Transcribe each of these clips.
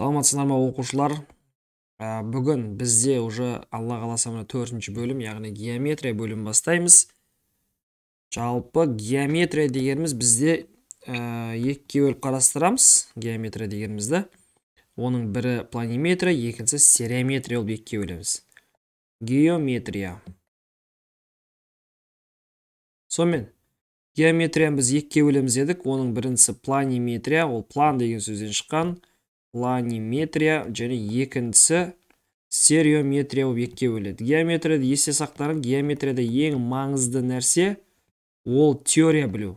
саламатсыздар ма оқушылар ә, бүгін бізде уже алла қаласа мына төртінші бөлім яғни геометрия бөлім бастаймыз жалпы геометрия дегеніміз бізде ә, екіге бөліп қарастырамыз геометрия дегенімізді оның бірі планиметрия екіншісі стереометрия болып екіге бөлеміз геометрия сонымен геометрияны біз екіге бөлеміз дедік оның біріншісі планиметрия ол план деген сөзден шыққан планиметрия және екіншісі стереометрия болып екіге бөледі геометрияда есте сақтарын геометрияда ең маңызды нәрсе ол теория білу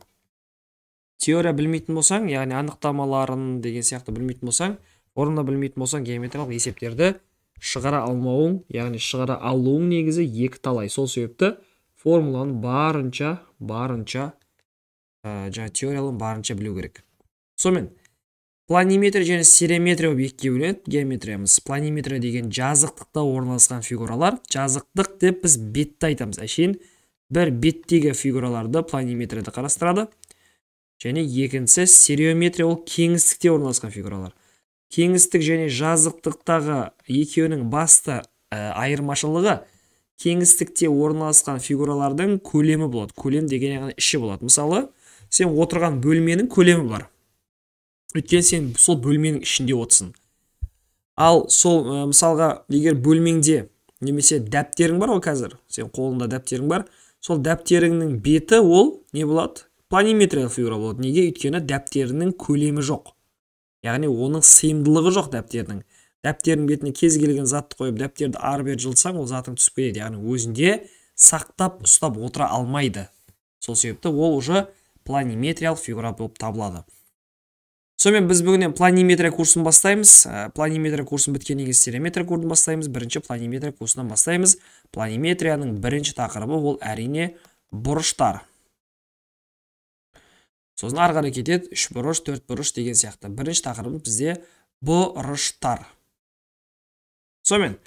теория білмейтін болсаң яғни анықтамаларын деген сияқты білмейтін болсаң формула білмейтін болсаң геометриялық есептерді шығара алмауың яғни шығара алуың негізі екі талай сол себепті формуланы барынша барынша ә, жаңағы барынша білу керек сонымен планиметрия және сереметрия объектке бөлінеді геометриямыз планиметрия деген жазықтықта орналасқан фигуралар жазықтық деп біз бетті айтамыз әшейін бір беттегі фигураларды планиметрияда қарастырады және екіншісі стереометрия ол кеңістікте орналасқан фигуралар кеңістік және жазықтықтағы екеуінің басты ә, айырмашылығы кеңістікте орналасқан фигуралардың көлемі болады көлем деген яғни іші болады мысалы сен отырған бөлменің көлемі бар өйткені сен сол бөлменің ішінде отырсың ал сол ә, мысалға егер бөлмеңде немесе дәптерің бар ғой қазір сен қолыңда дәптерің бар сол дәптеріңнің беті ол не болады планиметриялық фигура болады неге өйткені дәптерінің көлемі жоқ яғни оның сыйымдылығы жоқ дәптердің дәптердің бетіне кез келген затты қойып дәптерді ары бері жылсаң ол затың түсіп кетеді яғни өзінде сақтап ұстап отыра алмайды сол себепті ол уже планиметриялық фигура болып табылады сонымен біз бүгін планиметрия курсын бастаймыз ә, планиметрия курсын біткеннен кейін стереометрия курсын бастаймыз бірінші планиметрия курсынан бастаймыз планиметрияның бірінші тақырыбы ол әрине бұрыштар сосын ары қарай кетеді үш бұрыш төрт бұрыш деген сияқты бірінші тақырыбымыз бізде бұрыштар сонымен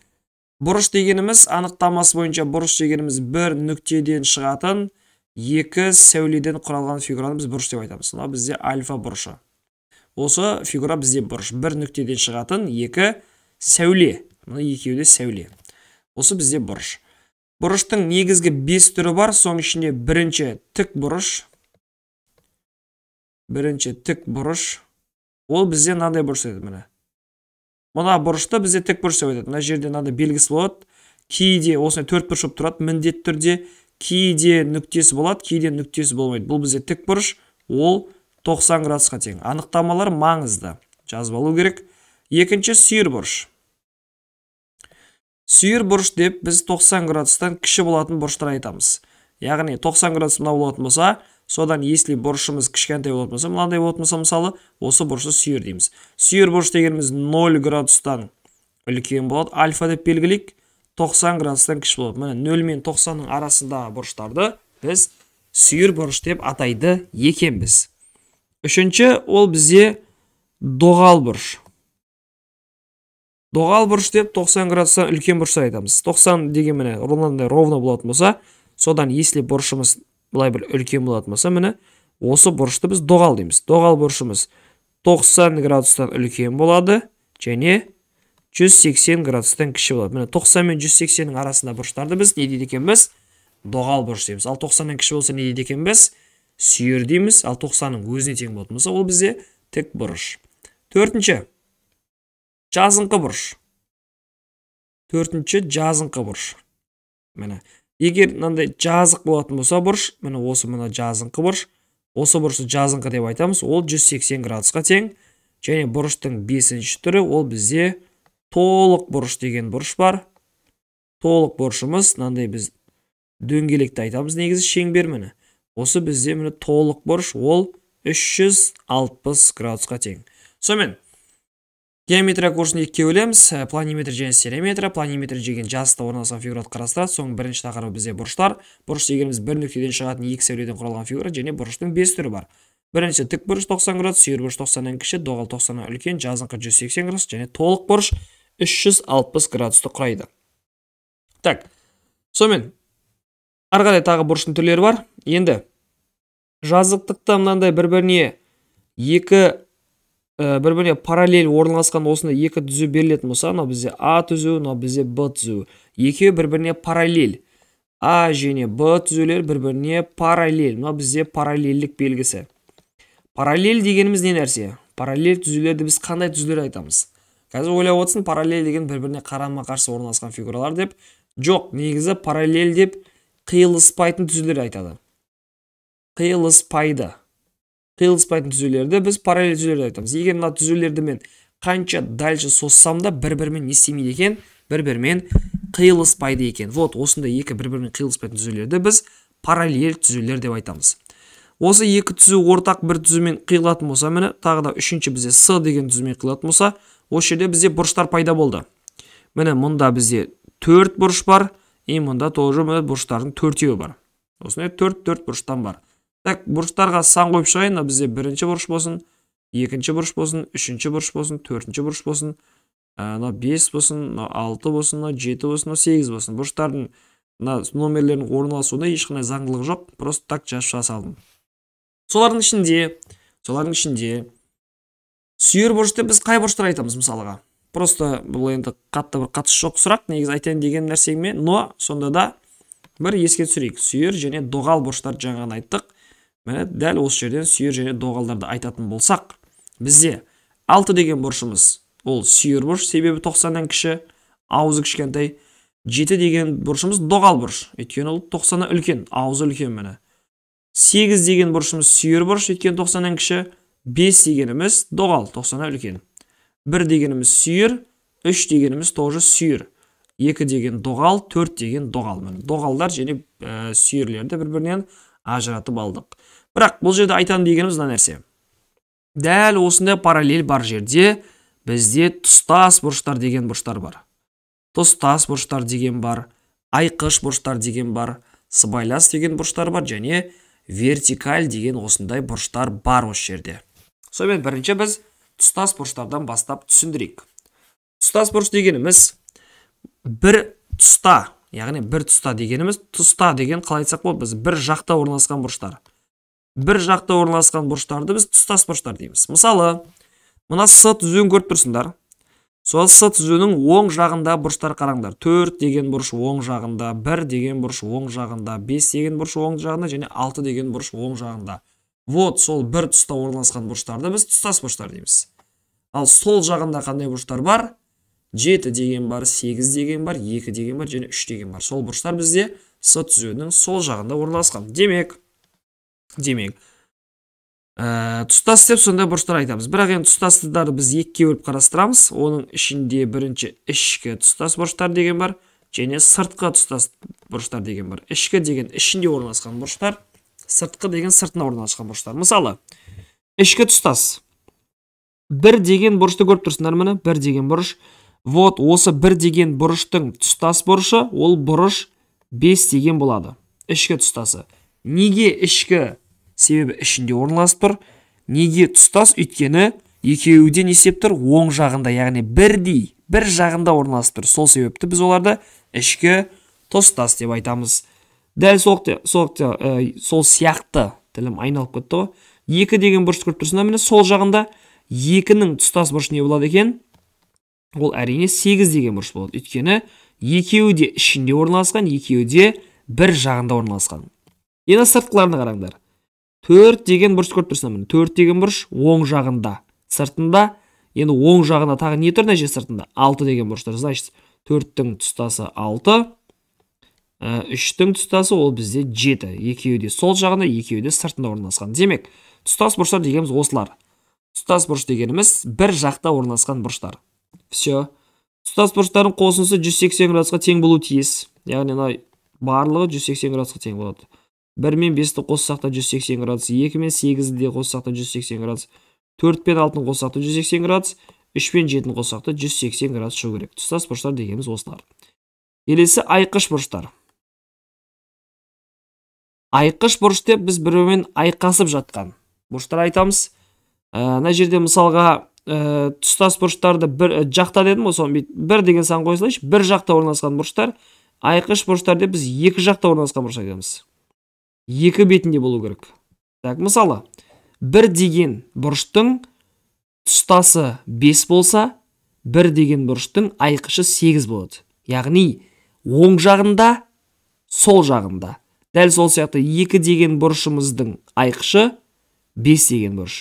бұрыш дегеніміз анықтамасы бойынша бұрыш дегеніміз бір нүктеден шығатын екі сәуледен құралған фигураны біз бұрыш деп айтамыз мынау бізде альфа бұрышы осы фигура бізде бұрыш бір нүктеден шығатын екі сәуле мына екеуі де сәуле осы бізде бұрыш бұрыштың негізгі бес түрі бар соның ішінде бірінші тік бұрыш бірінші тік бұрыш ол бізде мынандай бұрыш еді міне мына бұрышты бізде тік бұрыш деп айтады мына жерде мынандай белгісі болады кейде осындай төрт бұрыш болып тұрады міндетті түрде кейде нүктесі болады кейде нүктесі болмайды бұл бізде тік бұрыш ол 90 градусқа тең анықтамалар маңызды жазып алу керек екінші сүйір бұрыш сүйір бұрыш деп біз 90 градустан кіші болатын бұрыштар айтамыз яғни 90 градус мынау болатын болса содан если бұрышымыз кішкентай болатын болса мынандай болатын болса мысалы осы бұрышты сүйір дейміз сүйір бұрыш дегеніміз 0 градустан үлкен болады альфа деп белгілейік 90 градустан кіші болады міне 0 мен тоқсанның арасындағы бұрыштарды біз сүйір бұрыш деп атайды екенбіз үшінші ол бізде доғал бұрыш доғал бұрыш деп 90 градустан үлкен бұрышты айтамыз 90 деген міне мынандай ровно болатын болса содан если бұрышымыз былай бір үлкен болатын болса міне осы бұрышты біз доғал дейміз доғал бұрышымыз 90 градустан үлкен болады және 180 градустан кіші болады міне 90 мен 180-нің арасында бұрыштарды біз не дейді екенбіз доғал бұрыш дейміз ал 90-нан кіші болса не дейді екенбіз сүйір дейміз ал ның өзіне тең болатын болса ол бізде тік бұрыш төртінші жазыңқы бұрыш төртінші жазыңқы бұрыш міне егер мынандай жазық болатын болса бұрыш міне осы мына жазыңқы бұрыш осы бұрышты жазыңқы деп айтамыз ол 180 градусқа тең және бұрыштың бесінші түрі ол бізде толық бұрыш деген бұрыш бар толық бұрышымыз мынандай біз дөңгелекті айтамыз негізі шеңбер міне осы бізде міне толық бұрыш ол 360 градусқа тең сонымен геометрия курсын екіге бөлеміз э, планиметр және стереометрия планиметр деген жазықта орналасқан фигураты қарастырады соның бірінші тақырыбы бізде бұрыштар бұрыш дегеніміз бір нүктеден шығатын екі сәуледен құралған фигура және бұрыштың бес түрі бар бірінші тік бұрыш 90 градус сүйір бұрыш 90 кіші доғал 90-нан үлкен жазыңқы 180 градус және толық бұрыш 360 градусты құрайды так сонымен ары қарай тағы бұрыштың түрлері бар енді жазықтықта мынандай бір біріне екі ә, э, бір біріне параллель орналасқан осындай екі түзу берілетін болса мынау бізде а түзу мынау бізде б түзу екеуі бір біріне параллель а және б түзулер бір біріне параллель мынау бізде параллельдік белгісі параллель дегеніміз не нәрсе параллель түзулерді біз қандай түзулер айтамыз қазір ойлап отырсың параллель деген бір біріне қарама қарсы орналасқан фигуралар деп жоқ негізі параллель деп қиылыспайтын түзулер айтады қиылыспайды қиылыспайтын түзулерді біз параллель деп айтамыз егер мына түзулерді мен қанша дальше созсам да бір бірімен не істемейді екен бір бірімен қиылыспайды екен вот осындай екі бір бірімен қиылыспайтын түзулерді біз параллель түзулер деп айтамыз осы екі түзу ортақ бір түзумен қиылатын болса міне тағы да үшінші бізде с деген түзумен қиылатын болса осы жерде бізде бұрыштар пайда болды міне мұнда бізде төрт бұрыш бар и мұнда тоже бұрыштардың төртеуі бар осындай төрт төрт бұрыштан бар так бұрыштарға сан қойып шығайын бізде бірінші бұрыш болсын екінші бұрыш болсын үшінші бұрыш болсын төртінші бұрыш болсын мынау бес болсын мынау алты болсын мынау жеті болсын мынау сегіз болсын бұрыштардың мына номерлерінің орналасуында ешқандай заңдылық жоқ просто так жазып шыға салдым солардың ішінде солардың ішінде сүйір бұрышты біз қай бұрыштар айтамыз мысалға просто бұл енді қатты бір қатысы жоқ сұрақ негізі айтайын деген нәрсеме но сонда да бір еске түсірейік сүйір және доғал бұрыштарды жаңа ғана айттық міне дәл осы жерден сүйір және доғалдарды айтатын болсақ бізде 6 деген бұрышымыз ол сүйір бұрыш себебі 90-нан кіші аузы кішкентай 7 деген бұрышымыз доғал бұрыш өйткені ол 90-нан үлкен аузы үлкен міне 8 деген бұрышымыз сүйір бұрыш өйткені 90-нан кіші 5 дегеніміз доғал 90-нан үлкен 1 дегеніміз сүйір 3 дегеніміз тоже сүйір 2 деген доғал 4 деген доғал міне доғалдар және ә, сүйірлерді бір бірінен ажыратып алдық бірақ бұл жерде айтамын дегеніміз мына нәрсе дәл осындай параллель бар жерде бізде тұстас бұрыштар деген бұрыштар бар тұстас бұрыштар деген бар айқыш бұрыштар деген бар сыбайлас деген бұрыштар бар және вертикаль деген осындай бұрыштар бар осы жерде сонымен бірінші біз тұстас бұрыштардан бастап түсіндірейік тұстас бұрыш дегеніміз бір тұста яғни бір тұста дегеніміз тұста деген қалай айтсақ болады біз бір жақта орналасқан бұрыштар бір жақта орналасқан бұрыштарды біз тұстас бұрыштар дейміз мысалы мына с түзуін көріп тұрсыңдар сол с түзуінің оң жағында бұрыштар қараңдар 4 деген бұрыш оң жағында бір деген бұрыш оң жағында бес деген бұрыш оң жағында және 6 деген бұрыш оң жағында вот сол бір тұста орналасқан бұрыштарды біз тұстас бұрыштар дейміз ал сол жағында қандай бұрыштар бар жеті деген бар сегіз деген бар екі деген бар және үш деген бар сол бұрыштар бізде с түзуінің сол жағында орналасқан демек демек ә, э, тұстас деп сондай бұрыштар айтамыз бірақ енді тұстастықтарды біз екіге бөліп қарастырамыз оның ішінде бірінші ішкі тұстас бұрыштар деген бар және сыртқы тұстас бұрыштар деген бар ішкі деген ішінде орналасқан бұрыштар сыртқы деген сыртына орналасқан бұрыштар мысалы ішкі тұстас бір деген бұрышты көріп тұрсыңдар міне бір деген бұрыш вот осы бір деген бұрыштың тұстас бұрышы ол бұрыш бес деген болады ішкі тұстасы неге ішкі себебі ішінде орналасып тұр неге тұстас өйткені екеуі де не тұр оң жағында яғни бірдей бір жағында орналасып тұр сол себепті біз оларды ішкі тұстас деп айтамыз дәл сол, сол, ә, сол сияқты тілім айналып кетті ғой екі деген бұрышты көріп тұрсыңдар міне сол жағында екінің тұстас бұрышы не болады екен ол әрине сегіз деген бұрыш болады өйткені екеуі де ішінде орналасқан екеуі де бір жағында орналасқан енді сыртқыларына қараңдар төрт деген бұрыш көріп тұрсыңдар міне төрт деген бұрыш оң жағында сыртында енді оң жағында тағы не тұр мына жер сыртында алты деген бұрыш тұр значит төрттің тұстасы алты ә, үштің тұстасы ол бізде жеті екеуі де сол жағында екеуі де сыртында орналасқан демек тұстас бұрыштар дегеніміз осылар тұстас бұрыш дегеніміз бір жақта орналасқан бұрыштар все тұтас бұрыштардың қосындысы 180 градусқа тең болуы тиіс яғни мына барлығы 180 градусқа тең болады бір мен бесті қоссақ та 180 градус екі мен сегізді де қоссақ та 180 градус төрт пен алтыны қоссақ та 180 градус үш пен жетіні қоссақ та 180 градус шығу керек тұстас бұрыштар дегеніміз осылар келесі айқыш бұрыштар айқыш бұрыш деп біз бір бірімен айқасып жатқан бұрыштар айтамыз ә, мына ә, жерде мысалға ә, тұстас бұрыштарды бір ә, жақта дедім ғой соны бір деген сан қоя салайыншы бір жақта орналасқан бұрыштар айқыш бұрыштар деп біз екі жақта орналасқан бұрыш айтамыз екі бетінде болу керек так мысалы бір деген бұрыштың тұстасы 5 болса бір деген бұрыштың айқышы 8 болады яғни оң жағында сол жағында дәл сол сияқты екі деген бұрышымыздың айқышы 5 деген бұрыш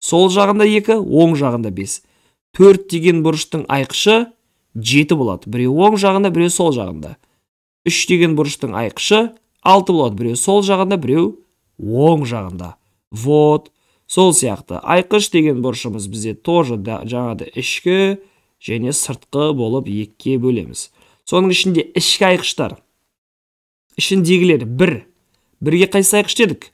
сол жағында екі, оң жағында 5 Төрт деген бұрыштың айқышы 7 болады біреу оң жағында біреу сол жағында 3 деген бұрыштың айқышы алты болады біреу сол жағында біреу оң жағында вот сол сияқты айқыш деген бұрышымыз бізде тоже да, ішкі және сыртқы болып екіге бөлеміз соның ішінде ішкі айқыштар ішіндегілер бір бірге қайсы айқыш дедік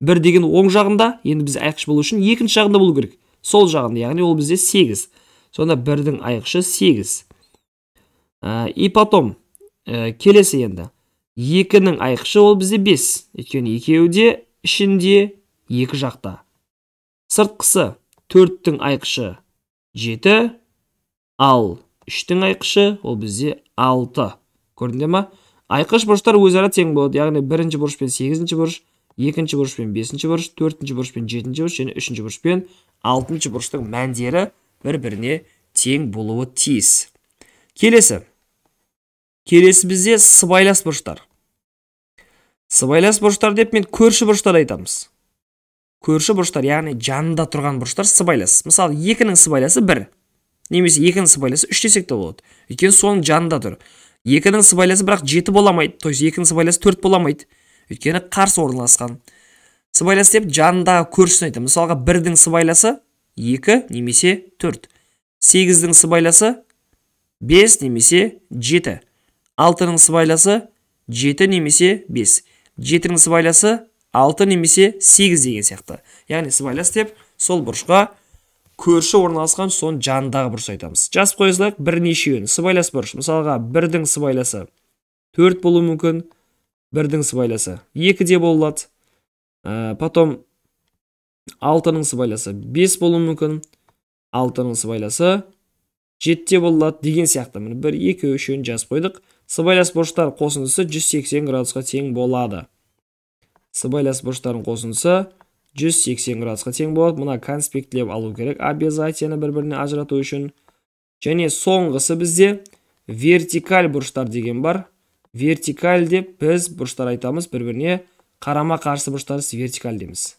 бір деген оң жағында енді біз айқыш болу үшін екінші жағында болу керек сол жағында яғни ол бізде сегіз сонда бірдің айқышы сегіз ә, и потом ә, келесі енді екінің айқышы ол бізде бес өйткені екеуі де ішінде екі жақта сыртқысы төрттің айқышы жеті ал үштің айқышы ол бізде алты көрдіңдер ма айқыш бұрыштар өзара тең болады яғни бірінші бұрыш пен сегізінші бұрыш екінші бұрыш пен бесінші бұрыш төртінші бұрыш пен жетінші бұрыш және үшінші бұрыш пен алтыншы бұрыштың мәндері бір біріне тең болуы тиіс келесі келесі бізде сыбайлас бұрыштар сыбайлас бұрыштар деп мен көрші бұрыштар айтамыз көрші бұрыштар яғни жанында тұрған бұрыштар сыбайлас мысалы екінің сыбайласы бір немесе екінің сыбайласы үш десек те болады өйткені соның жанында тұр екінің сыбайласы бірақ жеті бола алмайды то есть екінің сыбайласы төрт бола алмайды өйткені қарсы орналасқан сыбайлас деп жанындағы көршісін айтамын мысалға бірдің сыбайласы екі немесе төрт сегіздің сыбайласы бес немесе жеті 6-ның сыбайласы 7 немесе 5. 7-ның сыбайласы 6 немесе 8 деген сияқты. Яғни сыбайлас деп сол бұрышқа көрші орналасқан соң жанындағы бұрыс айтамыз. Жасып қойсақ, бір нешеуін сыбайлас бұрыш. Мысалға, 1-дің сыбайласы 4 болу мүмкін. 1-дің сыбайласы 2 де болады. А, ә, потом 6-ның сыбайласы 5 болу мүмкін. 6-ның сыбайласы 7 те болады деген сияқты. Міне, 1 2 үшін жазып қойдық сыбайлас бұрыштар қосындысы 180 градусқа тең болады сыбайлас бұрыштардың қосындысы 180 градусқа тең болады мына конспектілеп алу керек обязательно бір біріне ажырату үшін және соңғысы бізде вертикаль бұрыштар деген бар вертикаль деп біз бұрыштар айтамыз бір біріне қарама қарсы бұрыштарыз вертикаль дейміз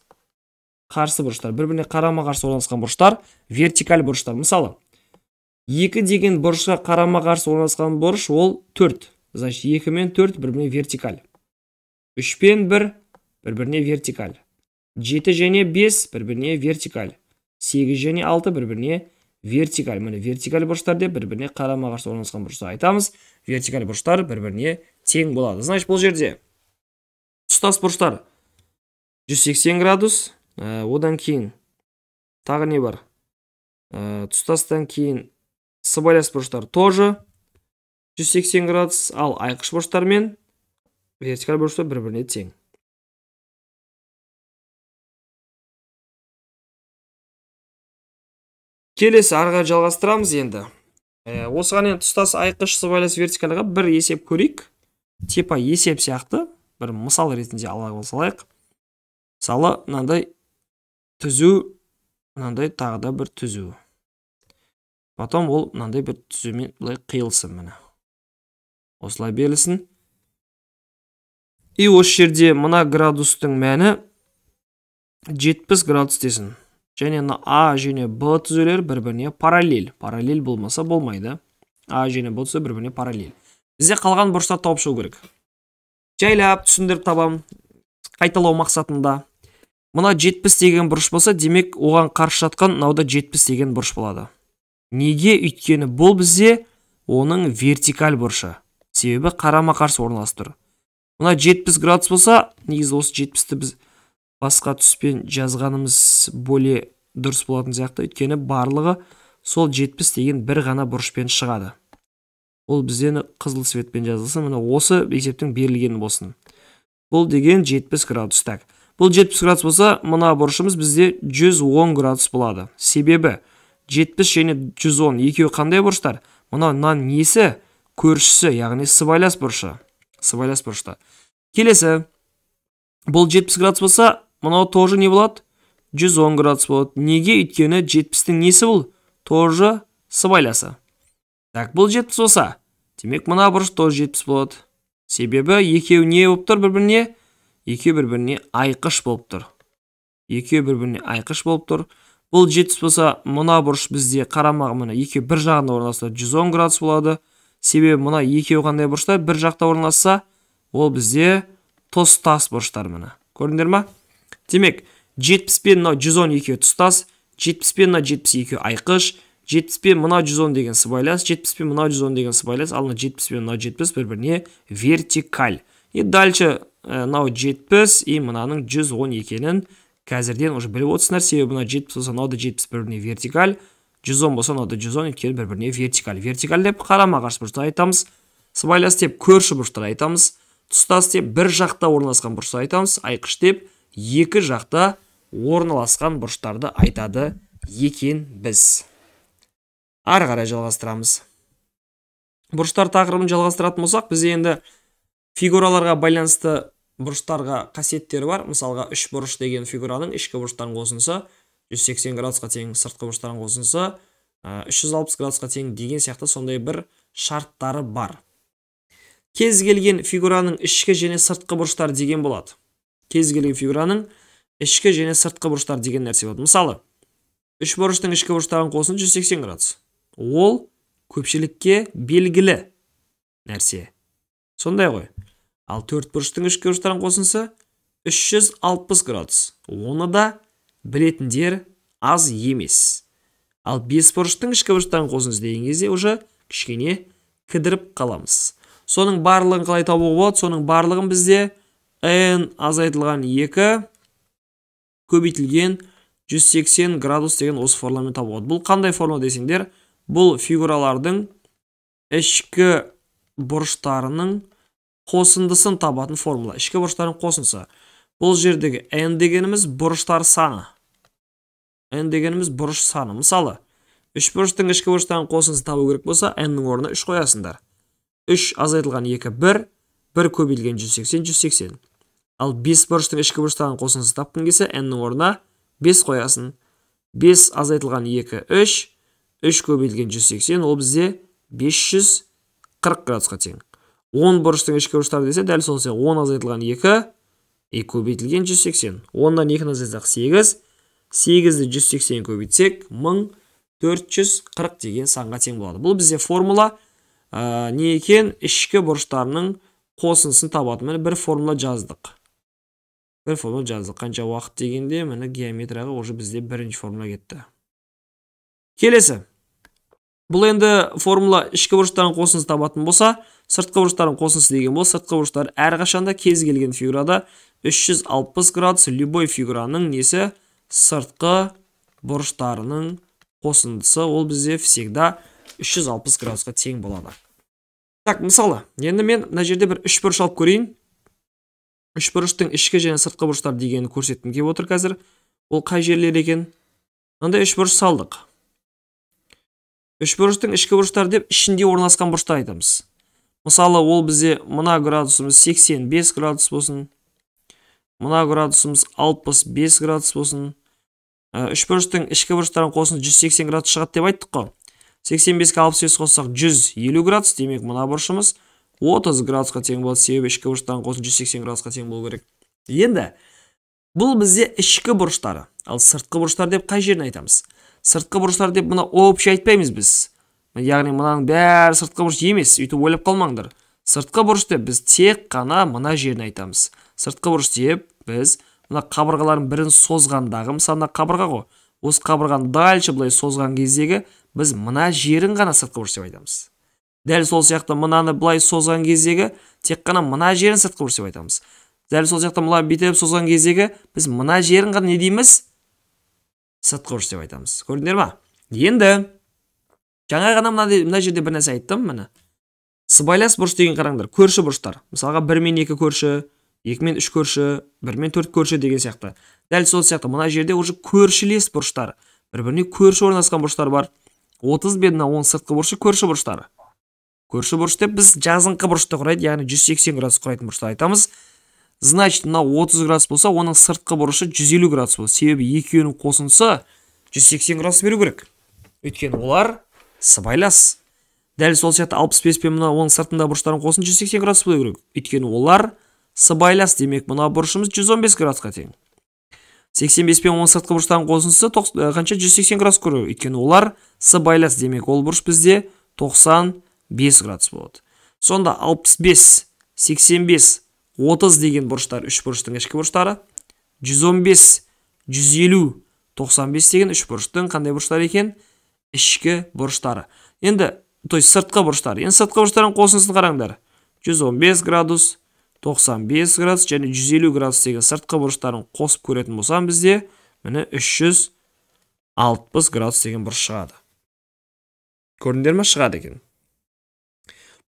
қарсы бұрыштар бір біріне қарама қарсы орналасқан бұрыштар вертикаль бұрыштар мысалы 2 деген бұрышқа қарама қарсы орналасқан бұрыш ол 4. Значит, 2 мен 4 бір-біріне вертикаль. 3 пен 1 бір-біріне вертикаль. 7 және 5 бір-біріне вертикаль. 8 және 6 бір-біріне вертикаль. Міне, вертикаль бұрыштар деп бір-біріне қарама қарсы орналасқан бұрышты айтамыз. Вертикаль бұрыштар бір-біріне тең болады. Значит, бұл жерде тұстас бұрыштар 180 градус, э, одан кейін тағы не бар? Ә, кейін сыбайлас бұрыштар тоже 180 градус ал айқыш бұрыштар мен вертикаль бұрыштар бір біріне тең келесі ары қарай жалғастырамыз енді ә, осыған енді тұстас айқыш сыбайлас вертикальға бір есеп көрейік типа есеп сияқты бір мысал ретінде ала салайық мысалы мынандай түзу мынандай тағы да бір түзу потом ол мынандай бір түзумен былай қиылсын міне осылай берілсін и осы жерде мына градустың мәні 70 градус десін және мына а және б түзулер бір біріне параллель параллель болмаса болмайды а және б түзу бір біріне параллель бізде қалған бұрыштарды тауып шығу керек жайлап түсіндіріп табам қайталау мақсатында мына 70 деген бұрыш болса демек оған қарсы жатқан мынау да 70 деген бұрыш болады неге өйткені бұл бізде оның вертикаль бұрышы себебі қарама қарсы орналасып тұр мына 70 градус болса негізі осы 70-ті біз басқа түспен жазғанымыз более дұрыс болатын сияқты өйткені барлығы сол 70 деген бір ғана бұрышпен шығады ол бізден қызыл цветпен жазылсын міне осы есептің берілгені болсын бұл деген 70 градус так бұл 70 градус болса мына бұрышымыз бізде 110 градус болады себебі жетпіс және жүз он екеуі қандай бұрыштар мынау мынаның несі көршісі яғни сыбайлас бұрышы сыбайлас бұрыштар келесі бұл 70 градус болса мынау тоже не болады 110 градус болады неге өйткені 70-тің несі бұл тоже сыбайласы так бұл 70 болса демек мына бұрыш тоже 70 болады себебі екеуі не болып тұр бір біріне екеуі бір біріне айқыш болып тұр екеуі бір біріне айқыш болып тұр бұл 70 болса мына бұрыш бізде қарамағы міне екеуі бір жағында орналасса 110 градус болады себебі мына екеуі қандай бұрышта бір жақта орналасса ол бізде тұстас бұрыштар міне көрдіңдер ма демек 70 пен мынау 110 екеуі тұстас 70 пен мына 70 екеуі айқыш 70 пен мына 110 деген сыбайлас 70 пен мына 110 деген сыбайлас ал мына 70 пен мына 70 бір біріне вертикаль и дальше э, нау 70 и мынаның 110 екенін қазірден уже біліп отырсыңдар себебі мына жетпіс болса мынау да жетпіс бір біріне вертикаль жүз он болса мынау да жүз он өйткені бір біріне вертикаль вертикаль деп қарама қарсы бұрышты айтамыз сыбайлас деп көрші бұрыштар айтамыз тұстас деп бір жақта орналасқан бұрышты айтамыз айқыш деп екі жақта орналасқан бұрыштарды айтады екен біз ары қарай жалғастырамыз бұрыштар тақырыбын жалғастыратын болсақ біз енді фигураларға байланысты бұрыштарға қасиеттері бар мысалға үш бұрыш деген фигураның ішкі бұрыштарын қосынса 180 градусқа тең сыртқы бұрыштарын қосынса 360 градусқа тең деген сияқты сондай бір шарттары бар кез келген фигураның ішкі және сыртқы бұрыштары деген болады кез келген фигураның ішкі және сыртқы бұрыштары деген нәрсе болады мысалы үш бұрыштың ішкі бұрыштарын қосын 180 градус ол көпшілікке белгілі нәрсе сондай ғой ал бұрыштың ішкі бұрыштарын қосынса 360 градус оны да білетіндер аз емес ал бесбұрыштың ішкі бұрыштарын қосыңыз деген кезде уже кішкене кідіріп қаламыз соның барлығын қалай табуға болады соның барлығын бізде n азайтылған 2 көбейтілген 180 градус деген осы формуламен табуға болады бұл қандай формула десеңдер бұл фигуралардың ішкі бұрыштарының қосындысын табатын формула ішкі бұрыштардың қосындысы бұл жердегі n дегеніміз бұрыштар саны n дегеніміз бұрыш саны мысалы үш бұрыштың ішкі бұрыштарын қосындысын табу керек болса n-нің орнына 3 қоясыңдар үш азайтылған екі бір, бір көбелген 180 180 ал 5 бұрыштың ішкі бұрыштарын қосындысын тапқың келсе n-нің орнына бес қоясың бес азайтылған екі үш үш көбейтілген 180 ол бізде 540 градусқа тең он бұрыштың ішкі бұрыштары десе дәл сол сияқты он азайтылған екі и көбейтілген жүз сексен оннан екіні азайтсақ сегіз сегізді жүз 180 көбейтсек мың төрт жүз қырық деген санға тең болады бұл бізде формула ә, не екен ішкі бұрыштарының қосындысын табатын міне бір формула жаздық бір формула жаздық қанша уақыт дегенде міне геометрияға уже бізде бірінші формула кетті келесі бұл енді формула ішкі бұрыштардың қосындысын табатын болса сыртқы бұрыштарын қосындысы деген бұл сыртқы бұрыштар әрқашанда кез келген фигурада 360 градус любой фигураның несі сыртқы бұрыштарының қосындысы ол бізде всегда 360 градусқа тең болады так мысалы енді мен мына жерде бір үшбұрыш алып көрейін үшбұрыштың ішкі және сыртқы бұрыштар дегенін көрсеткім келіп отыр қазір ол қай жерлер екен мынандай үшбұрыш салдық үшбұрыштың ішкі бұрыштары деп ішінде орналасқан бұрыштар айтамыз мысалы ол бізде мына градусымыз 85 градус болсын мына градусымыз 65 градус болсын э, үш бұрыштың ішкі бұрыштарын қосын 180 градус шығады деп айттық қой 85-ке 65 қоссақ 150 градус демек мына бұрышымыз 30 градусқа тең болады себебі ішкі бұрыштарын қосын 180 градусқа тең болу керек енді бұл бізде ішкі бұрыштары ал сыртқы бұрыштар деп қай жерін айтамыз сыртқы бұрыштар деп мына общий айтпаймыз біз яғни мынаның бәрі сыртқы бұрыш емес өйтіп ойлап қалмаңдар сыртқы бұрыш деп біз тек қана мына жерін айтамыз сыртқы бұрыш деп біз мына қабырғалардың бірін созғандағы мысалы қабырға ғой осы қабырғаны дальше былай созған кездегі біз мына жерін ғана сыртқы бұрыш деп айтамыз дәл сол сияқты мынаны былай созған кездегі тек қана мына жерін сыртқы бұрыш деп айтамыз дәл сол сияқты мына бүйтіп созған кездегі біз мына жерін ғана не дейміз сыртқы бұрыш деп айтамыз көрдіңдер ма енді жаңа ғана мына жерде бір нәрсе айттым міне сыбайлас бұрыш деген қараңдар көрші бұрыштар мысалға бір мен екі көрші екі мен үш көрші бір мен төрт көрші деген сияқты дәл сол сияқты мына жерде уже көршілес бұрыштар бір біріне көрші орналасқан бұрыштар бар отыз бен мына он сыртқы бұрышы көрші бұрыштар көрші бұрыш деп біз жазыңқы бұрышты құрайды яғни 180 градус құрайтын бұрышты айтамыз значит мынау 30 градус болса оның сыртқы бұрышы елу градус болады себебі екеуінің қосындысы сексен градус беру керек өйткені олар сыбайлас дәл сол сияқты алпыс бес пен мына оның сыртындағы бұрыштарын жүз сексен градус болу керек өйткені олар сыбайлас демек мына бұрышымыз жүз он бес градусқа тең сексен бес пен оның сыртқы бұрыштарын қосындысы қанша жүз сексен градус көру өйткені олар сыбайлас демек ол бұрыш бізде тоқсан бес градус болады сонда алпыс бес сексен бес отыз деген бұрыштар үш бұрыштың ішкі бұрыштары жүз жүз он бес елу тоқсан бес деген үш бұрыштың қандай бұрыштары екен ішкі бұрыштары енді то есть сыртқы бұрыштары енді сыртқы бұрыштардың қосындысын қараңдар 115 градус 95 градус және 150 градус деген сыртқы бұрыштарын қосып көретін болсам бізде міне 360 градус деген бұрыш шығады көрдіңдер ма шығады екен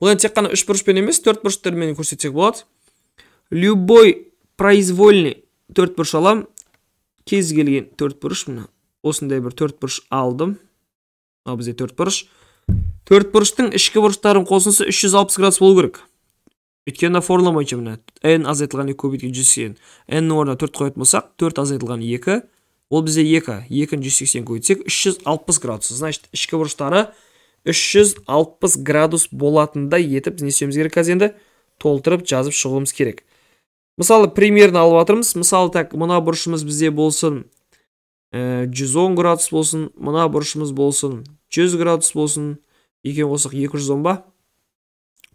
бұл енді тек қана үш бұрышпен емес төрт бұрыштармен көрсетсек болады любой произвольный төрт бұрыш аламын кез келген төрт бұрыш міне осындай бір төрт бұрыш алдым мынау бізде төрт бұрыш төрт бұрыштың ішкі бұрыштарының қосындысы 360 градус болу керек өйткені формула бойынша міне n азайтылған екі көбейтілген жүз сексен ннің орнына төрт қоятын болсақ төрт азайтылған екі ол бізде екі екіні жүз сексен көбейтсек үш жүз алпыс градус значит ішкі бұрыштары үш жүз алпыс градус болатындай етіп не істеуіміз керек қазір енді толтырып жазып шығуымыз керек мысалы примерно алып жатырмыз мысалы так мына бұрышымыз бізде болсын 110 э, градус болсын мына бұрышымыз болсын 100 градус болсын екеуін қоссақ 210 ба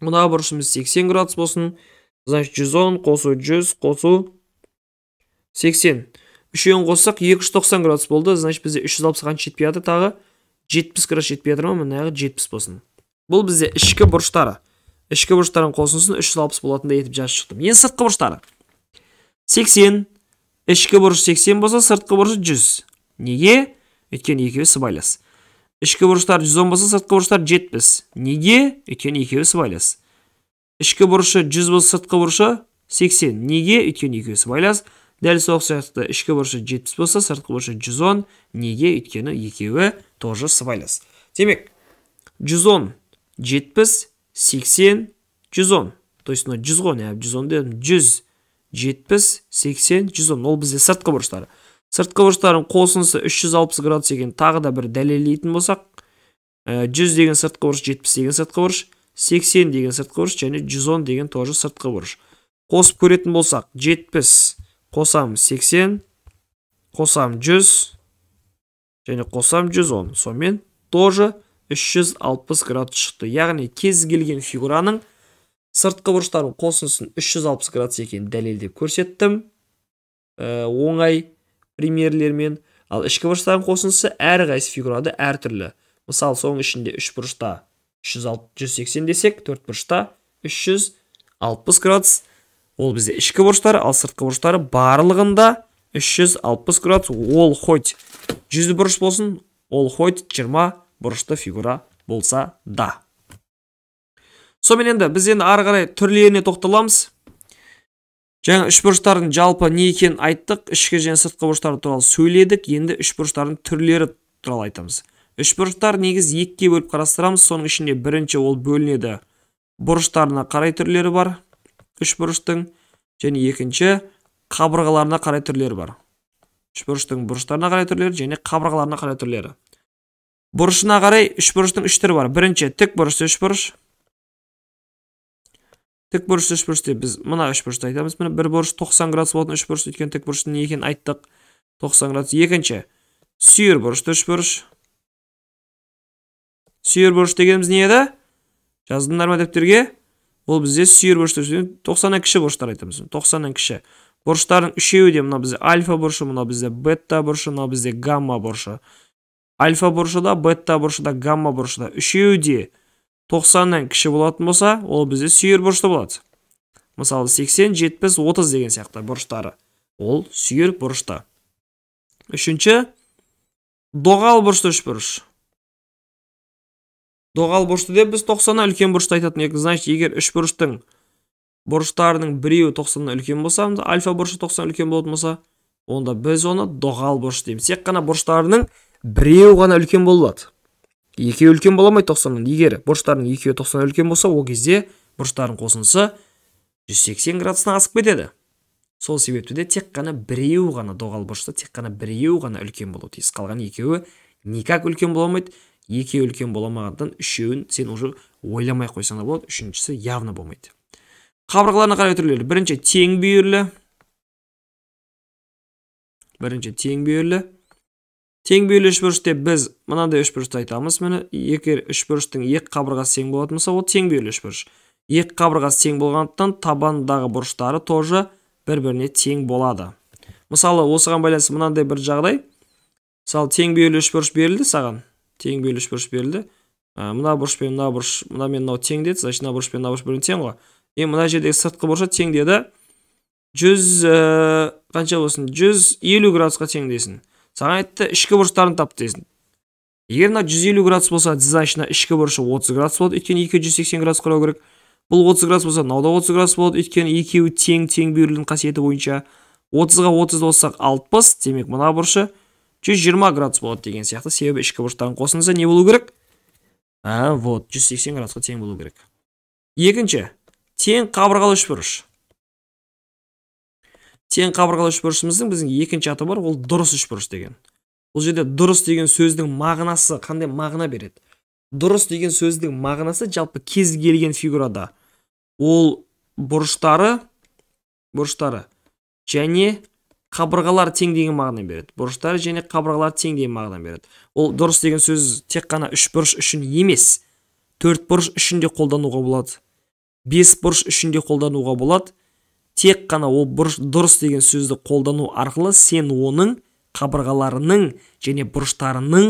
мына бұрышымыз 80 градус болсын значит 110 қосу 100 қосу 80 үшеуін қоссақ 290 градус болды значит бізде 360 қанша жетпей жатыр тағы 70 градус жетпей жатыр ма 70 болсын бұл бізде ішкі бұрыштары ішкі бұрыштарын қосынсын 360 болатындай етіп жазып шықтым енді сыртқы бұрыштары 80 ішкі бұрыш 80 болса сыртқы бұрышы 100 неге өйткені екеуі сыбайлас ішкі бұрыштар 110 болса сыртқы бұрыштар 70 неге өйткені екеуі сыбайлас ішкі бұрышы 100 болса сыртқы бұрышы 80 неге өйткені екеуі сыбайлас дәл сол сияқты ішкі бұрышы 70 болса сыртқы бұрышы 110 неге өйткені екеуі тоже сыбайлас демек 110 70 80 110 то 110, 110. 110 ғой дедім ол бізде сыртқы бұрыштары сыртқы бұрыштардың қосындысы 360 градус екен, тағы да бір дәлелдейтін болсақ 100 э, деген сыртқы бұрыш 70 деген сыртқы бұрыш 80 деген сыртқы бұрыш және 110 деген тоже сыртқы бұрыш қосып көретін болсақ 70 қосам 80 қосам 100 және қосам 110 сонымен тоже 360 градус шықты яғни кез келген фигураның сыртқы бұрыштардың қосынысын 360 градус екенін дәлелдеп көрсеттім ә, оңай примерлермен ал ішкі бұрыштардың қосындысы әрқайсы фигурада әртүрлі мысалы соның ішінде үш бұрышта 360 десек төрт бұрышта 360 градус ол бізде ішкі бұрыштар ал сыртқы бұрыштары барлығында 360 градус ол хоть жүз бұрыш болсын ол хоть 20 бұрышты фигура болса да сонымен енді біз енді ары қарай түрлеріне тоқталамыз жаңа үшбұрыштардың жалпы не екенін айттық ішкі және сыртқы бұрыштар туралы сөйледік енді үшбұрыштардың түрлері туралы айтамыз үшбұрыштар негізі екіге бөліп қарастырамыз соның ішінде бірінші ол бөлінеді бұрыштарына қарай түрлері бар үшбұрыштың және екінші қабырғаларына қарай түрлері бар үшбұрыштың бұрыштарына қарай түрлері және қабырғаларына қарай түрлері бұрышына қарай үшбұрыштың үш түрі бар бірінші тік бұрышты үшбұрыш тік бұрышты үш бұрыш біз мына үш бұрышты айтамыз міне бір бұрыш 90 градус болатын үш бұрыш өйткені тік бұрыштың не екенін айттық 90 градус екінші сүйір бұрышты үш бұрыш сүйір бұрыш дегеніміз не еді жаздыңдар ма дәптерге ол бізде сүйір бұрышты тоқсаннан кіші бұрыштар айтамыз тоқсаннан кіші бұрыштардың үшеуі де мына бізде альфа бұрышы мынау бізде бетта бұрышы мынау бізде гамма бұрышы альфа бұрышы да бетта бұрышы да гамма бұрышы да үшеуі де 90-нан кіші болатын болса ол бізде сүйір бұрышты болады мысалы 80, 70, 30 деген сияқты бұрыштары ол сүйір бұрышты үшінші доғал бұрышты үш бұрыш. доғал бұрышты деп біз 90-нан үлкен бұрышты айтатын едік значит егер үш бұрыштың бұрыштарының біреуі 90-нан үлкен болса альфа бұрышы 90 үлкен болатын болса онда біз оны доғал бұрыш дейміз тек қана бұрыштарының біреуі ғана үлкен болады екеуі үлкен бола алмайды тоқсаннан егер бұрыштардың екеуі тоқсаннан үлкен болса ол кезде бұрыштардың қосындысы 180 градустан асып кетеді сол себепті де тек қана біреуі ғана доғал бұрышта тек қана біреуі ғана үлкен болуы тиіс қалған екеуі никак үлкен бола алмайды екеуі үлкен бола алмағандықтан үшеуін сен уже ойламай қойсаң да болады үшіншісі явно болмайды қабырғаларына қарай түрлері бірінші тең бүйірлі бірінші тең бүйірлі тең үшбұрыш деп біз мынандай үшбұрышты айтамыз міне егер үшбұрыштың екі қабырғасы тең болатын болса ол тең бейлі үшбұрыш Екі қабырғасы тең болғандықтан табандағы бұрыштары тоже бір біріне тең болады мысалы осыған байланысты мынандай бір жағдай мысалы тең бейлі үшбұрыш берілді саған тең бейлі үшбұрыш берілді мына бұрыш пен мына бұрыш мына мен мынау тең деді значит мына бұрыш пен мына бұрыш біріне тең ғой енді мына жердегі сыртқы бұрышы тең деді жүз э, қанша болсын жүз елу градусқа тең дейсің саған айтты ішкі бұрыштарын тап десін егер мына 150 градус болса дизайншына ішкі бұрышы 30 градус болады өйткені 280 180 градус құрау керек бұл 30 градус болса мынау да 30 градус болады өйткені екеуі тең тең бүйірлің қасиеті бойынша 30-ға 30 болсақ 60 демек мына бұрышы 120 градус болады деген сияқты себебі ішкі бұрыштарын қосындысы не болу керек а вот 180 градусқа тең болу керек екінші тең қабырғалы үшбұрыш тең қабырғалы үшбұрышымыздың біздің екінші аты бар ол дұрыс үшбұрыш деген бұл жерде дұрыс деген сөздің мағынасы қандай мағына береді дұрыс деген сөздің мағынасы жалпы кез келген фигурада ол бұрыштары бұрыштары және қабырғалар тең деген мағына береді бұрыштары және қабырғалар тең деген мағына береді ол дұрыс деген сөз тек қана үш бұрыш үшін емес төрт бұрыш үшін де қолдануға болады бес бұрыш үшін де қолдануға болады тек қана ол бұрыш дұрыс деген сөзді қолдану арқылы сен оның қабырғаларының және бұрыштарының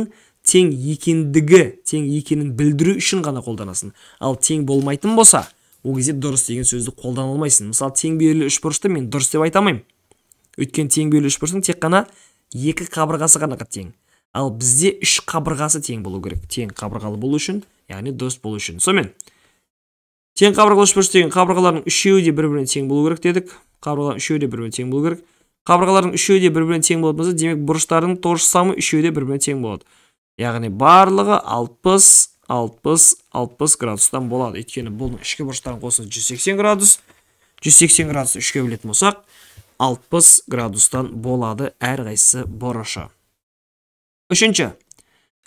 тең екендігі тең екенін білдіру үшін ғана қолданасың ал тең болмайтын болса ол кезде дұрыс деген сөзді қолдана алмайсың мысалы тең бүйірлі бұрышты мен дұрыс деп айта алмаймын өйткені тең бүйірлі үшбұрыштың тек қана екі қабырғасы ғана тең ал бізде үш қабырғасы тең болу керек тең қабырғалы болу үшін яғни дұрыс болу үшін сонымен тең қабырғалы үшбұрыш деген қабырғалардың үшеуі де бір біріне тең болу керек дедік қабырғалардың үшеуі де бір біріне тең болу керек қабырғалардың үшеуі де бір біріне тең болатын болса демек бұрыштардың тоғыш самы үшеуі де бір біріне тең болады яғни барлығы алпыс алпыс алпыс градустан болады өйткені бұның ішкі бұрыштарын қосса жүз сексен градус жүз сексен градус үшке бөлетін болсақ алпыс градустан болады әрқайсысы бұрышы үшінші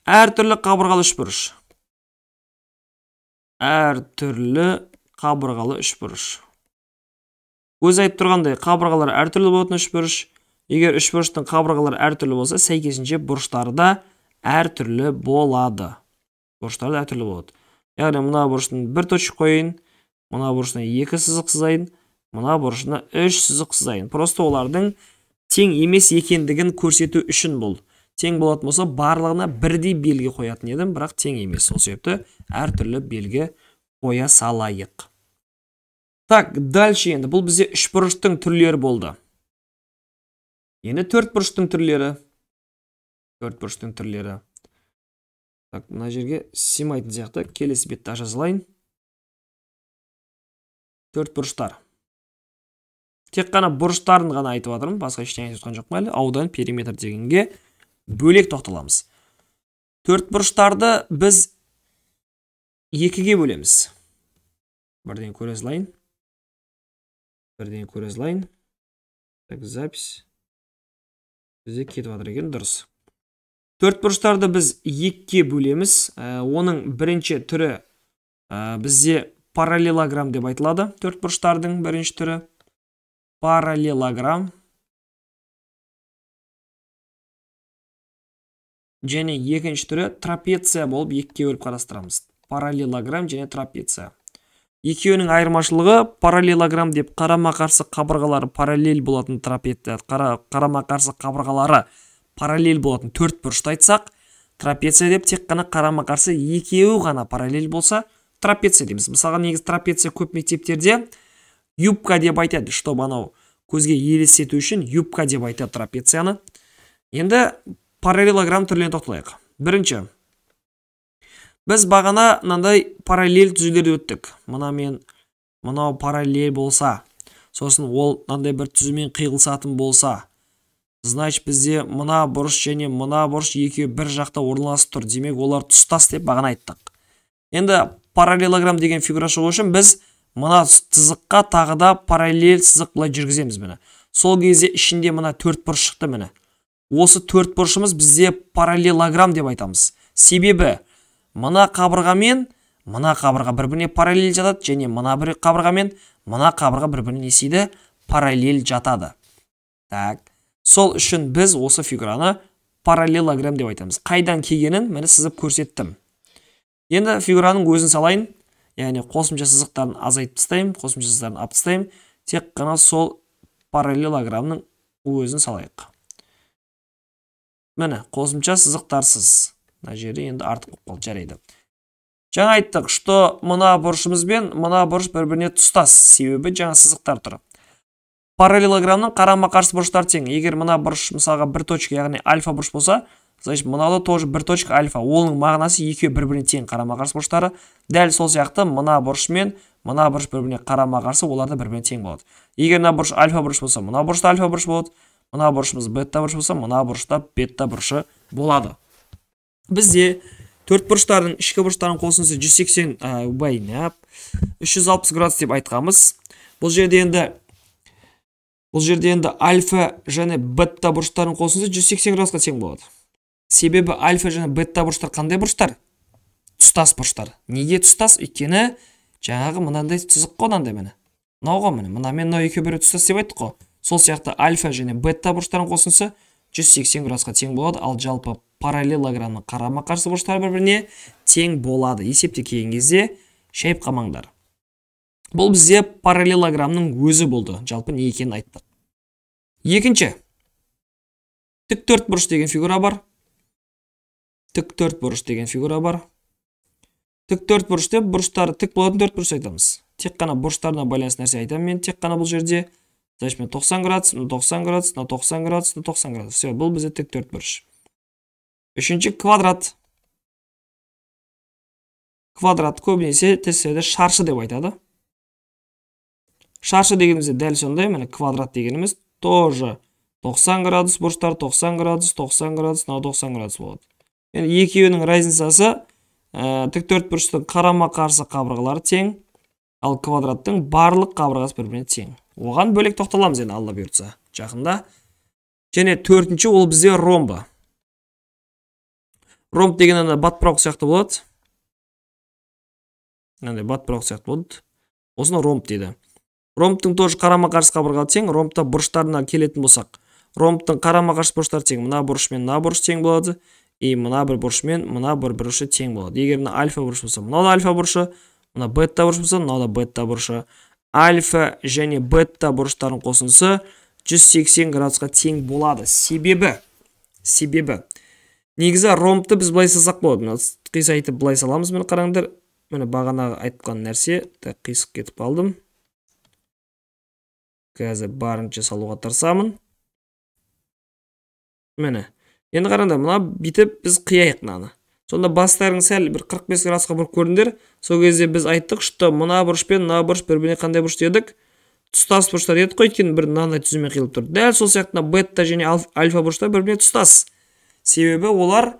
әртүрлі қабырғалы үшбұрыш әр түрлі қабырғалы үшбұрыш өзі айтып тұрғандай қабырғалар әртүрлі болатын үшбұрыш егер үшбұрыштың қабырғалары әртүрлі болса сәйкесінше бұрыштары да әртүрлі болады бұрыштары да әртүрлі болады яғни мына бұрыштың бір точка қояйын мына бұрышына екі сызық сызайын мына бұрышына үш сызық сызайын просто олардың тең емес екендігін көрсету үшін бұл тең болатын болса барлығына бірдей белгі қоятын едім бірақ тең емес сол себепті әртүрлі белгі қоя салайық так дальше енді бұл бізде үш бұрыштың түрлері болды енді төрт бұрыштың түрлері Төрт бұрыштың түрлері так мына жерге сыймайтын сияқты келесі бетті аша салайын бұрыштар. тек қана бұрыштарын ғана айтып жатырмын басқа ештеңе айтып жатқан жоқпын әлі аудан периметр дегенге бөлек тоқталамыз бұрыштарды біз екіге бөлеміз бірден көре салайын бірден көре салайын так запись бізде кетіп жатыр екен дұрыс бұрыштарды біз екіге бөлеміз ә, оның бірінші түрі ә, бізде параллелограмм деп айтылады төрт бұрыштардың бірінші түрі параллелограмм және екінші түрі трапеция болып екіге бөліп қарастырамыз параллелограмм және трапеция екеуінің айырмашылығы параллелограмм деп қарама қарсы қабырғалары параллель болатын трапеция қарама қарсы қабырғалары параллель болатын төрт бұрышты айтсақ трапеция деп тек қана қарама қарсы екеуі ғана параллель болса трапеция дейміз мысалға негізі трапеция көп мектептерде юбка деп айтады чтобы анау көзге елестету үшін юбка деп айтады трапецияны енді параллелограмм түрлеріне тоқталайық бірінші біз бағана мынандай параллель түзулерді өттік мына мен мынау параллель болса сосын ол мынандай бір түзумен қиылысатын болса значит бізде мына бұрыш және мына бұрыш екеуі бір жақта орналасып тұр демек олар тұстас деп бағана айттық енді параллелограмм деген фигура шығу үшін біз мына сызыққа тағы да параллель сызық былай жүргіземіз міне сол кезде ішінде мына төрт бұрыш шықты міне осы төрт бұрышымыз бізде параллелограмм деп айтамыз себебі мына қабырға мен мына қабырға бір біріне параллель жатады және мына бір қабырға мен мына қабырға бір біріне сейді параллель жатады так сол үшін біз осы фигураны параллелограмм деп айтамыз қайдан келгенін міне сызып көрсеттім енді фигураның өзін салайын яғни қосымша сызықтарын азайтып тастаймын қосымша сызықтарын алып тек қана сол параллелограммның өзін салайық міне қосымша сызықтарсыз мына жері енді артық болып қалды жарайды жаңа айттық что мына бұрышымыз бен мына бұрыш бір біріне тұстас себебі жаңа сызықтар тұр параллелограммның қарама қарсы бұрыштары тең егер мына бұрыш мысалға бір точка яғни альфа бұрыш болса значит мынау тоже бір точка альфа оның мағынасы екеуі бір біріне тең қарама қарсы бұрыштары дәл сол сияқты мына бұрыш мен мына бұрыш бір біріне қарама қарсы олар да бір біріне тең болады егер мына бұрыш альфа бұрыш болса мына бұрыш та альфа бұрыш болады мына бұрышымыз бетта бұрыш болса мына бұрышта бетта бұрышы болады бізде төрт бұрыштардың ішкі бұрыштарының қосындысы 180 сексен ә, байнап үш жүз алпыс градус деп айтқанбыз бұл жерде енді бұл жерде енді альфа және бетта бұрыштарының қосындысы 180 градусқа тең болады себебі альфа және бетта бұрыштар қандай бұрыштар тұстас бұрыштар неге тұстас өйткені жаңағы мынандай сызық қой мынандай міне мынау ғой міне мына мен мынау екеуі біреу тұстас деп айттық қой сол сияқты альфа және бетта бұрыштарының қосындысы 180 градусқа тең болады ал жалпы параллелограммның қарама қарсы бұрыштары бір біріне тең болады есепте келген кезде қамаңдар бұл бізде параллелограммның өзі болды жалпы не екенін айттық екінші тік төрт бұрыш деген фигура бар тік төрт бұрыш деген фигура бар тік төрт бұрыш бұрыштары тік болатын төрт бұрыш айтамыз тек қана бұрыштарына байланысты нәрсе айтамын мен тек қана бұл жерде значит 90 градус 90 градус 90 градус 90 градус все бұл бізде тек төрт бұрыш үшінші квадрат квадрат көбінесе тірсерде шаршы деп айтады шаршы дегенімізде дәл сондай міне квадрат дегеніміз тоже 90 градус бұрыштар 90 градус 90 градус на 90 градус болады енді екеуінің разницасы ә, э, төрт бұрыштың қарама қарсы қабырғалары тең ал квадраттың барлық қабырғасы бір біріне тең оған бөлек тоқталамыз енді алла бұйыртса жақында және төртінші ол бізде ромба ромб деген ана батпырауық сияқты болады мынандай батпырауық сияқты болды? осыны ромб дейді ромбтың тоже қарама қарсы қабырға тең ромбта бұрыштарына келетін болсақ ромбтың қарама қарсы бұрыштары тең мына бұрыш пен мына бұрыш тең болады и мына бір бұрыш мен мына бір бұрышы тең болады егер мына альфа бұрыш болса мынау да альфа бұрышы мына бетта бұрыш болса мынау да бетта бұрышы альфа және бетта бұрыштарын қосындысы 180 градусқа тең болады себебі себебі негізі ромбты біз былай салсақ болады мына қисайтып былай саламыз міне қараңдар міне бағанағы айтқан нәрсе так қисық кетіп қалдым қазір барынша салуға тырысамын міне енді қараңдар мына бүйтіп біз қияйық мынаны сонда бастарың сәл бір 45 градусқа бұрып көріңдер сол кезде біз айттық что мына бұрыш пен мына бұрыш бір біріне қандай бұрыш дедік тұстас бұрыштар едік қой өйткені бір мынандай түзумен қиылып тұр дәл сол сияқты бетта және альфа бұрыштар бір біріне тұстас себебі олар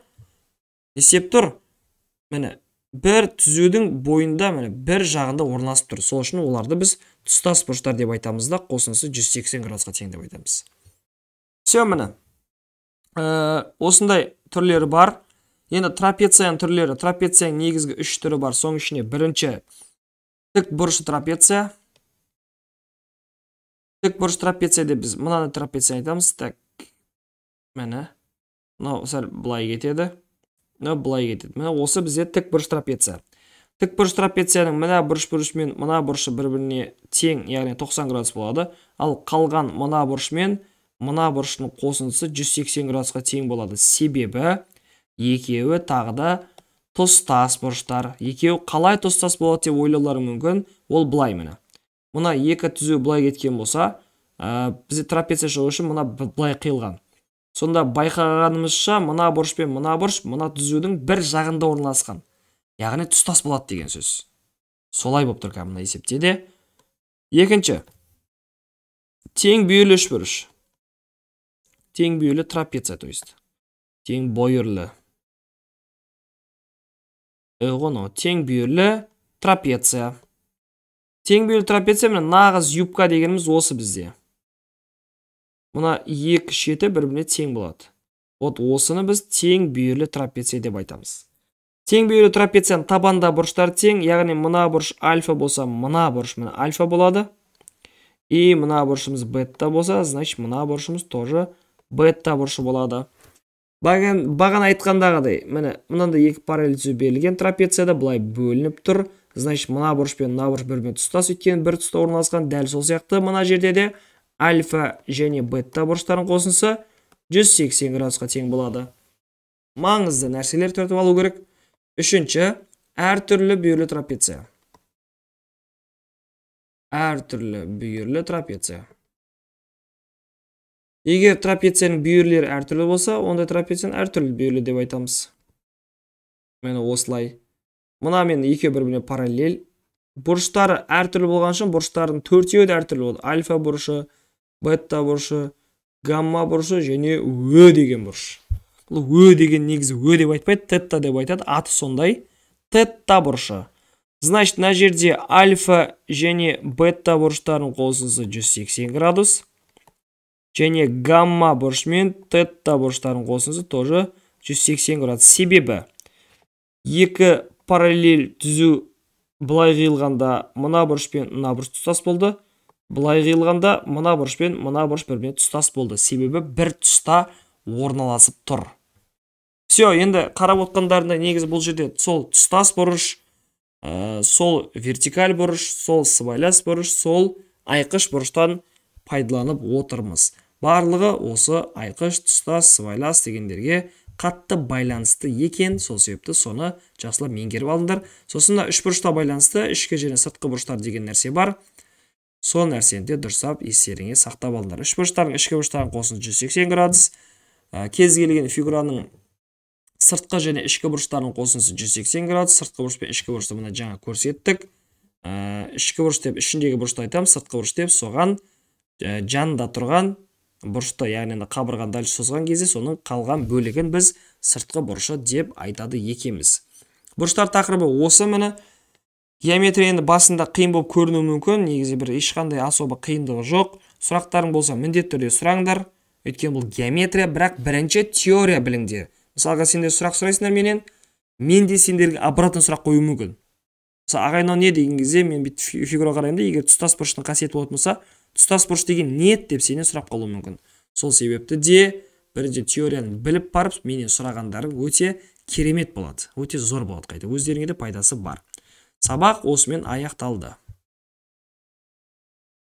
есеп тұр міне бір түзудің бойында міне бір жағында орналасып тұр сол үшін оларды біз тұстас бұрыштар деп айтамыз да қосындысы 180 градусқа тең деп айтамыз все міне ә, осындай түрлері бар енді трапецияның түрлері трапецияның негізгі үш түрі бар соның ішіне бірінші тік бұрышты трапеция тік бұрыш трапеция деп біз мынаны трапеция айтамыз так міне мынау сәл былай кетеді мынау былай кетеді міне осы бізде тік бұрыш трапеция тік бұрыш трапецияның мына бұрыш бұрышы мен мына бұрышы бір біріне тең яғни 90 градус болады ал қалған мына бұрыш мен мына бұрыштың қосындысы 180 градусқа тең болады себебі екеуі тағы да тұстас бұрыштар екеуі қалай тұстас болады деп ойлаулары мүмкін ол былай міне мына екі түзу былай кеткен болса ә, бізде трапеция шығу үшін мына былай қиылған сонда байқағанымызша мына бұрыш пен мына бұрыш мына түзудің бір жағында орналасқан яғни тұстас болады деген сөз солай болып тұр мына есепте де екінші тең бүйірлі үшбұрыш тең бүйірлі трапеция то есть тең бойырлы ұйғыны тең бүйірлі трапеция тең бүйірлі трапеция міне нағыз юбка дегеніміз осы бізде мына екі шеті бір біріне тең болады вот осыны біз тең бүйірлі трапеция деп айтамыз тең бүйірлі трапецияның табанда бұрыштары тең яғни мына бұрыш альфа болса мына бұрыш міне альфа болады и мына бұрышымыз бетта болса значит мына бұрышымыз тоже бетта бұрышы болады Баған, баған айтқандағыдай міне мынандай екі параллель түзу берілген трапецияда былай бөлініп тұр значит мына бұрыш пен мына бұрыш бір бірімен тұстас өйткені бір тұста орналасқан дәл сол сияқты мына жерде де альфа және бетта бұрыштарын қосынсы 180 градусқа тең болады маңызды нәрселер түртіп алу керек үшінші әртүрлі бүйірлі трапеция әртүрлі бүйірлі трапеция егер трапецияның бүйірлері әртүрлі болса онда трапецияны әртүрлі бүйірлі деп айтамыз міне осылай мына мен екеуі бір біріне параллель бұрыштары әртүрлі болған үшін бұрыштардың төртеуі де әртүрлі болды альфа бұрышы бетта бұрышы гамма бұрышы және ө деген бұрыш бұл ө деген негізі ө деп айтпайды тетта деп айтады аты сондай тетта бұрышы значит мына жерде альфа және бетта бұрыштарының қосындысы 180 градус және гамма бұрыш мен тетта бұрыштарын қосындысы тоже 180 градус себебі екі параллель түзу былай қиылғанда мына бұрыш пен мына бұрыш тұстас болды былай қиылғанда мына бұрыш пен мына бұрыш бір біріне тұстас болды себебі бір тұста орналасып тұр все енді қарап отқандарында негізі бұл жерде сол тұстас бұрыш ә, сол вертикаль бұрыш сол сыбайлас бұрыш сол айқыш бұрыштан пайдаланып отырмыз барлығы осы айқыш тұстас сыбайлас дегендерге қатты байланысты екен сол себепті соны жақсылап меңгеріп алыңдар сосын мына үшбұрышқа байланысты ішкі және сыртқы бұрыштар деген нәрсе бар сол нәрсені де дұрыстап естеріңе сақтап алыңдар үшбұрыштардың ішкі бұрыштарын қосыңыз сексен градус ә, кез келген фигураның сыртқы және ішкі бұрыштарын қосындысы сексен градус сыртқы бұрыш пен ішкі бұрышты мына жаңа көрсеттік ә, ішкі бұрыш деп ішіндегі бұрышты айтамыз сыртқы бұрыш деп соған ә, жанында тұрған бұрышты яғни ана қабырғаны дәл созған кезде соның қалған бөлігін біз сыртқы бұрышы деп айтады екенбіз бұрыштар тақырыбы осы міне геометрия енді басында қиын болып көрінуі мүмкін негізі бір ешқандай особо қиындығы жоқ сұрақтарың болса міндетті түрде сұраңдар өйткені бұл геометрия бірақ бірінші теория біліңдер мысалға сендер сұрақ сұрайсыңдар менен мен де сендерге обратно сұрақ қоюым мүмкін мысалы ағайын не деген кезде мен бүйтіп фигура қараймын да егер тұстас бұрыштың қасиеті болатын болса тұтас бұрыш деген не деп сенен сұрап қалуы мүмкін сол себепті де бірінші теорияны біліп барып менен сұрағандарың өте керемет болады өте зор болады қайта өздеріңе де пайдасы бар сабақ осымен аяқталды